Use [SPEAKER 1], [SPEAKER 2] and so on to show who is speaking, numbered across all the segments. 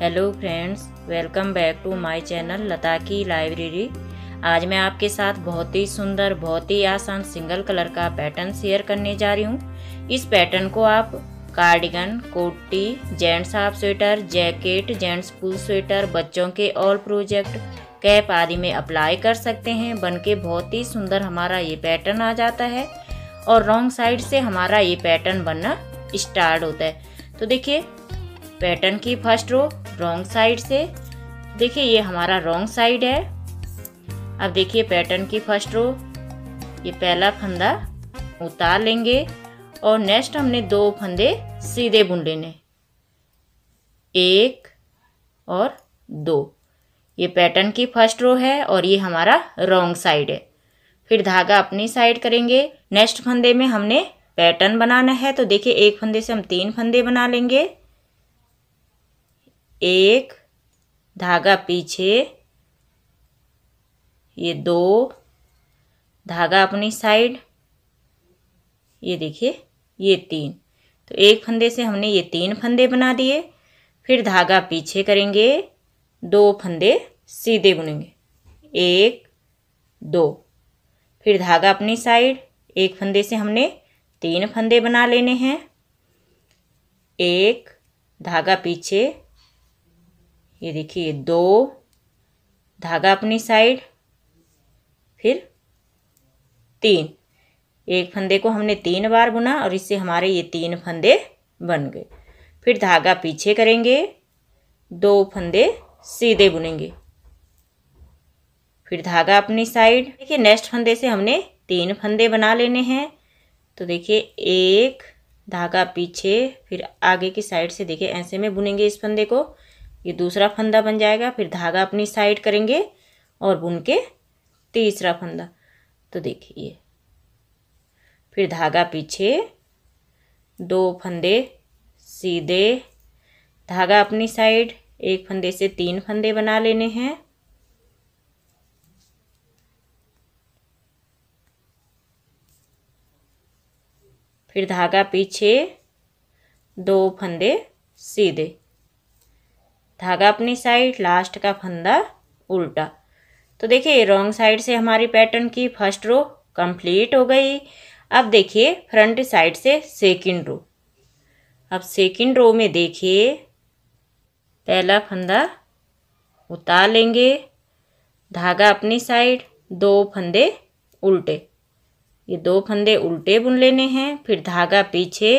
[SPEAKER 1] hello friends welcome back to my channel Lata की library आज मैं आपके साथ बहुत ही सुंदर बहुत ही आसान सिंगल कलर का पैटर्न शेयर करने जा रही हूँ इस पैटर्न को आप कार्डिगन कोटी gents half sweater jacket gents full sweater बच्चों के ऑल प्रोजेक्ट कैप आदि में अप्लाई कर सकते हैं बन के बहुत ही सुंदर हमारा ये पैटर्न आ जाता है और रॉन्ग साइड से हमारा ये पैटर्न बनना स्टार्ट होता है तो देखिए पैटर्न की फर्स्ट रो रॉन्ग साइड से देखिए ये हमारा रॉन्ग साइड है अब देखिए पैटर्न की फर्स्ट रो ये पहला फंदा उतार लेंगे और नेक्स्ट हमने दो फंदे सीधे बुन लेने एक और दो ये पैटर्न की फर्स्ट रो है और ये हमारा रॉन्ग साइड है फिर धागा अपनी साइड करेंगे नेक्स्ट फंदे में हमने पैटर्न बनाना है तो देखिए एक फंदे से हम तीन फंदे बना लेंगे एक धागा पीछे ये दो धागा अपनी साइड ये देखिए ये तीन तो एक फंदे से हमने ये तीन फंदे बना दिए फिर धागा पीछे करेंगे दो फंदे सीधे बुनेंगे एक दो फिर धागा अपनी साइड एक फंदे से हमने तीन फंदे बना लेने हैं एक धागा पीछे ये देखिए दो धागा अपनी साइड फिर तीन एक फंदे को हमने तीन बार बुना और इससे हमारे ये तीन फंदे बन गए फिर धागा पीछे करेंगे दो फंदे सीधे बुनेंगे फिर धागा अपनी साइड देखिए नेक्स्ट फंदे से हमने तीन फंदे बना लेने हैं तो देखिए एक धागा पीछे फिर आगे की साइड से देखिए ऐसे में बुनेंगे इस फंदे को ये दूसरा फंदा बन जाएगा फिर धागा अपनी साइड करेंगे और बुन के तीसरा फंदा तो देखिए फिर धागा पीछे दो फंदे सीधे धागा अपनी साइड एक फंदे से तीन फंदे बना लेने हैं फिर धागा पीछे दो फंदे सीधे धागा अपनी साइड लास्ट का फंदा उल्टा तो देखिए रॉन्ग साइड से हमारी पैटर्न की फर्स्ट रो कंप्लीट हो गई अब देखिए फ्रंट साइड से सेकंड रो अब सेकंड रो में देखिए पहला फंदा उतार लेंगे धागा अपनी साइड दो फंदे उल्टे ये दो फंदे उल्टे बुन लेने हैं फिर धागा पीछे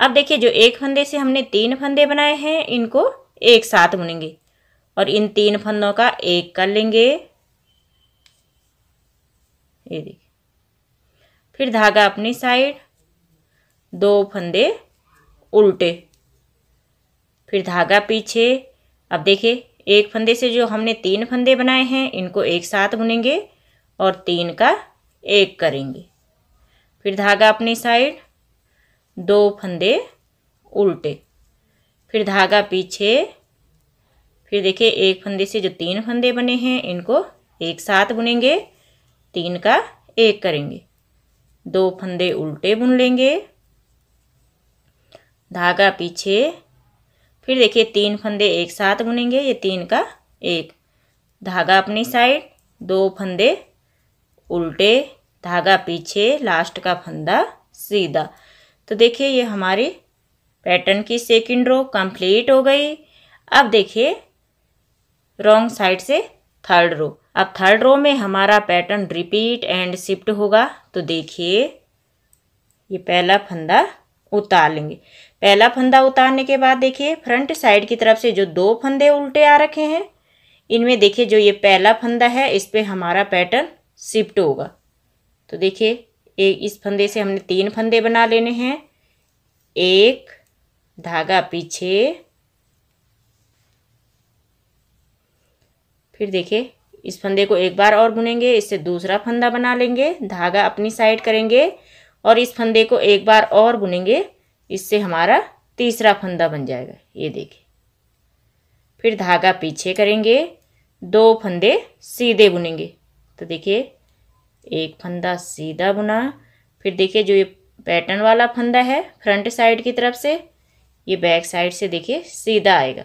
[SPEAKER 1] अब देखिए जो एक फंदे से हमने तीन फंदे बनाए हैं इनको एक साथ बुनेंगे और इन तीन फंदों का एक कर लेंगे ये देखिए फिर धागा अपनी साइड दो फंदे उल्टे फिर धागा पीछे अब देखिए एक फंदे से जो हमने तीन फंदे बनाए हैं इनको एक साथ बुनेंगे और तीन का एक करेंगे फिर धागा अपनी साइड दो फंदे उल्टे फिर धागा पीछे फिर देखिए एक फंदे से जो तीन फंदे बने हैं इनको एक साथ बुनेंगे तीन का एक करेंगे दो फंदे उल्टे बुन लेंगे धागा पीछे फिर देखिए तीन फंदे एक साथ बुनेंगे ये तीन का एक धागा अपनी साइड दो फंदे उल्टे धागा पीछे लास्ट का फंदा सीधा तो देखिए ये हमारी पैटर्न की सेकंड रो कंप्लीट हो गई अब देखिए रॉन्ग साइड से थर्ड रो अब थर्ड रो में हमारा पैटर्न रिपीट एंड शिफ्ट होगा तो देखिए ये पहला फंदा उतार लेंगे पहला फंदा उतारने के बाद देखिए फ्रंट साइड की तरफ से जो दो फंदे उल्टे आ रखे हैं इनमें देखिए जो ये पहला फंदा है इस पर हमारा पैटर्न शिफ्ट होगा तो देखिए एक इस फंदे से हमने तीन फंदे बना लेने हैं एक धागा पीछे फिर देखिए इस फंदे को एक बार और बुनेंगे इससे दूसरा फंदा बना लेंगे धागा अपनी साइड करेंगे और इस फंदे को एक बार और बुनेंगे इससे हमारा तीसरा फंदा बन जाएगा ये देखिए फिर धागा पीछे करेंगे दो फंदे सीधे बुनेंगे तो देखिए एक फंदा सीधा बुना फिर देखिए जो ये पैटर्न वाला फंदा है फ्रंट साइड की तरफ से ये बैक साइड से देखिए सीधा आएगा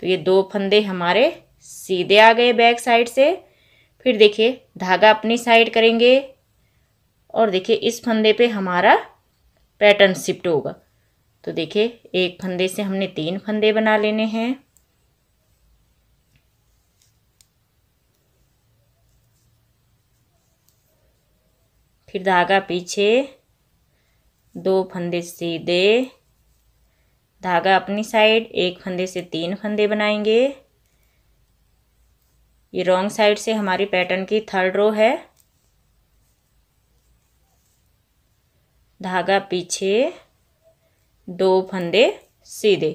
[SPEAKER 1] तो ये दो फंदे हमारे सीधे आ गए बैक साइड से फिर देखिए धागा अपनी साइड करेंगे और देखिए इस फंदे पे हमारा पैटर्न शिफ्ट होगा तो देखिए एक फंदे से हमने तीन फंदे बना लेने हैं फिर धागा पीछे दो फंदे सीधे धागा अपनी साइड एक फंदे से तीन फंदे बनाएंगे ये रॉन्ग साइड से हमारी पैटर्न की थर्ड रो है धागा पीछे दो फंदे सीधे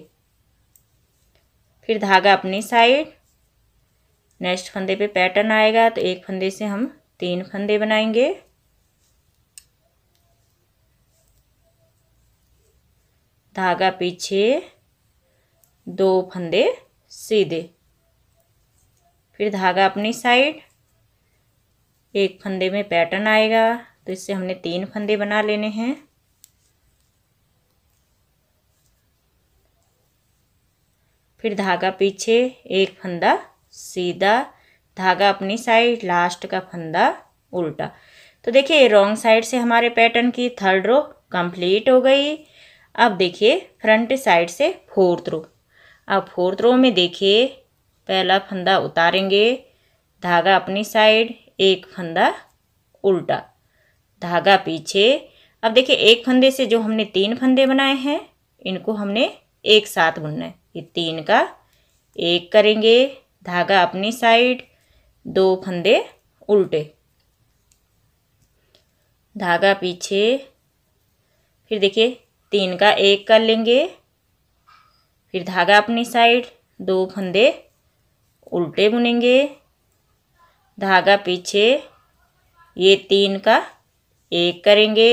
[SPEAKER 1] फिर धागा अपनी साइड नेक्स्ट फंदे पे पैटर्न आएगा तो एक फंदे से हम तीन फंदे बनाएंगे धागा पीछे दो फंदे सीधे फिर धागा अपनी साइड एक फंदे में पैटर्न आएगा तो इससे हमने तीन फंदे बना लेने हैं फिर धागा पीछे एक फंदा सीधा धागा अपनी साइड लास्ट का फंदा उल्टा तो देखिए रॉन्ग साइड से हमारे पैटर्न की थर्ड रो कंप्लीट हो गई अब देखिए फ्रंट साइड से फोर्थ रो अब फोर्थ रो में देखिए पहला फंदा उतारेंगे धागा अपनी साइड एक फंदा उल्टा धागा पीछे अब देखिए एक फंदे से जो हमने तीन फंदे बनाए हैं इनको हमने एक साथ बुनना है ये तीन का एक करेंगे धागा अपनी साइड दो फंदे उल्टे धागा पीछे फिर देखिए तीन का एक कर लेंगे फिर धागा अपनी साइड दो फंदे उल्टे बुनेंगे धागा पीछे ये तीन का एक करेंगे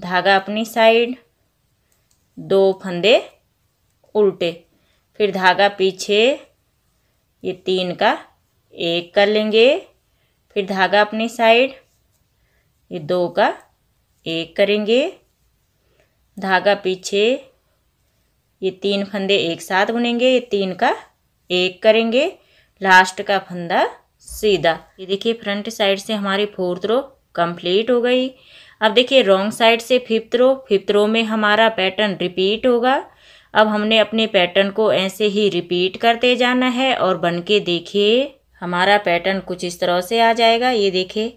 [SPEAKER 1] धागा अपनी साइड दो फंदे उल्टे फिर धागा पीछे ये तीन का एक कर लेंगे फिर धागा अपनी साइड ये दो का एक करेंगे धागा पीछे ये तीन फंदे एक साथ बुनेंगे ये तीन का एक करेंगे लास्ट का फंदा सीधा ये देखिए फ्रंट साइड से हमारी फोर्थ रो कंप्लीट हो गई अब देखिए रॉन्ग साइड से फिफ्थ रो फिफ्थ रो में हमारा पैटर्न रिपीट होगा अब हमने अपने पैटर्न को ऐसे ही रिपीट करते जाना है और बन के देखिए हमारा पैटर्न कुछ इस तरह से आ जाएगा ये देखिए